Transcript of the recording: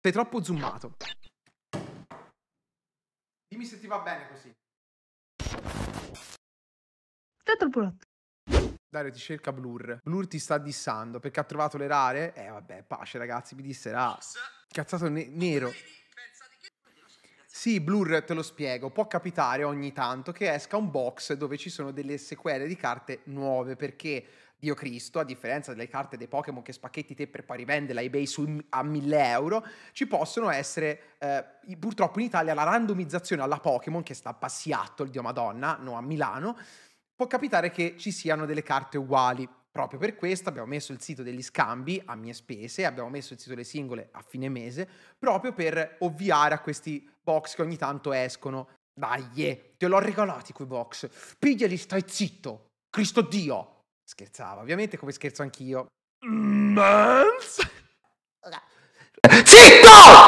Sei troppo zoomato. Dimmi se ti va bene così. Sei troppo lotto. Dario ti cerca Blur. Blur ti sta dissando perché ha trovato le rare. Eh vabbè, pace ragazzi, mi disserà. Cazzato ne nero. Sì, Blur, te lo spiego, può capitare ogni tanto che esca un box dove ci sono delle sequele di carte nuove perché Dio Cristo, a differenza delle carte dei Pokémon che spacchetti te per pari vendela eBay su, a 1000 euro, ci possono essere eh, purtroppo in Italia la randomizzazione alla Pokémon che sta a il Dio Madonna, no a Milano, può capitare che ci siano delle carte uguali. Proprio per questo abbiamo messo il sito degli scambi a mie spese, abbiamo messo il sito delle singole a fine mese, proprio per ovviare a questi box che ogni tanto escono. Dai, eh, te l'ho regalati quei box, pigliali, stai zitto, Cristo Dio, Scherzava, ovviamente come scherzo anch'io. Mans? Zitto!